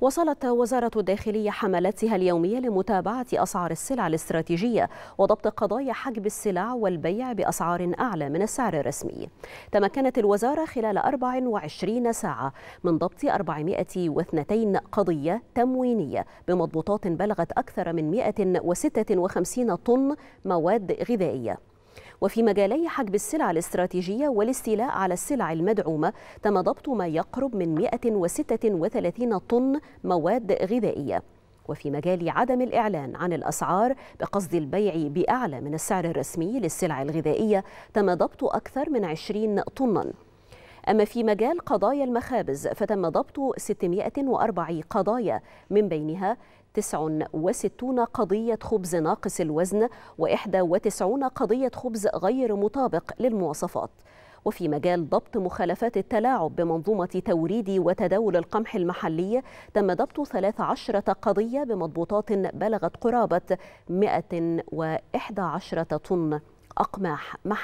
وصلت وزارة الداخلية حملاتها اليومية لمتابعة أسعار السلع الاستراتيجية وضبط قضايا حجب السلع والبيع بأسعار أعلى من السعر الرسمي تمكنت الوزارة خلال 24 ساعة من ضبط 402 قضية تموينية بمضبوطات بلغت أكثر من 156 طن مواد غذائية وفي مجالي حجب السلع الاستراتيجية والاستيلاء على السلع المدعومة تم ضبط ما يقرب من 136 طن مواد غذائية وفي مجال عدم الإعلان عن الأسعار بقصد البيع بأعلى من السعر الرسمي للسلع الغذائية تم ضبط أكثر من 20 طناً أما في مجال قضايا المخابز فتم ضبط 604 قضايا من بينها 69 قضية خبز ناقص الوزن و91 قضية خبز غير مطابق للمواصفات وفي مجال ضبط مخالفات التلاعب بمنظومة توريد وتداول القمح المحلي تم ضبط 13 قضية بمضبوطات بلغت قرابة 111 طن أقماح محلية